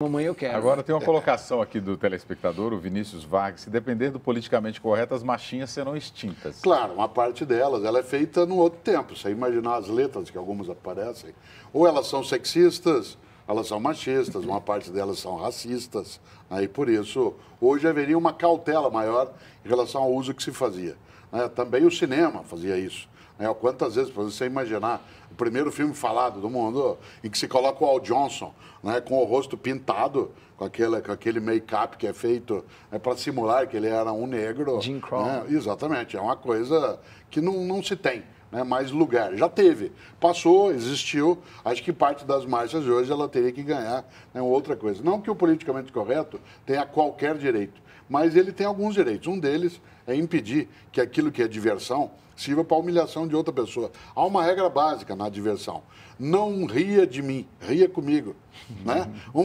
Mamãe, eu quero. Agora tem uma colocação aqui do telespectador, o Vinícius Vargas. Se depender do politicamente correto, as machinhas serão extintas. Claro, uma parte delas. Ela é feita num outro tempo. Se imaginar as letras que algumas aparecem, ou elas são sexistas, elas são machistas, uma parte delas são racistas. Aí né? por isso, hoje haveria uma cautela maior em relação ao uso que se fazia. Né? Também o cinema fazia isso. Né? Quantas vezes, para você imaginar, o primeiro filme falado do mundo em que se coloca o Al Johnson né? com o rosto pintado, com aquele, com aquele make-up que é feito né? para simular que ele era um negro. Jim Crow. Né? Exatamente, é uma coisa que não, não se tem né, mais lugar Já teve, passou, existiu. Acho que parte das marchas de hoje ela teria que ganhar né, outra coisa. Não que o politicamente correto tenha qualquer direito, mas ele tem alguns direitos. Um deles é impedir que aquilo que é diversão sirva para a humilhação de outra pessoa. Há uma regra básica na diversão: não ria de mim, ria comigo. Né? Um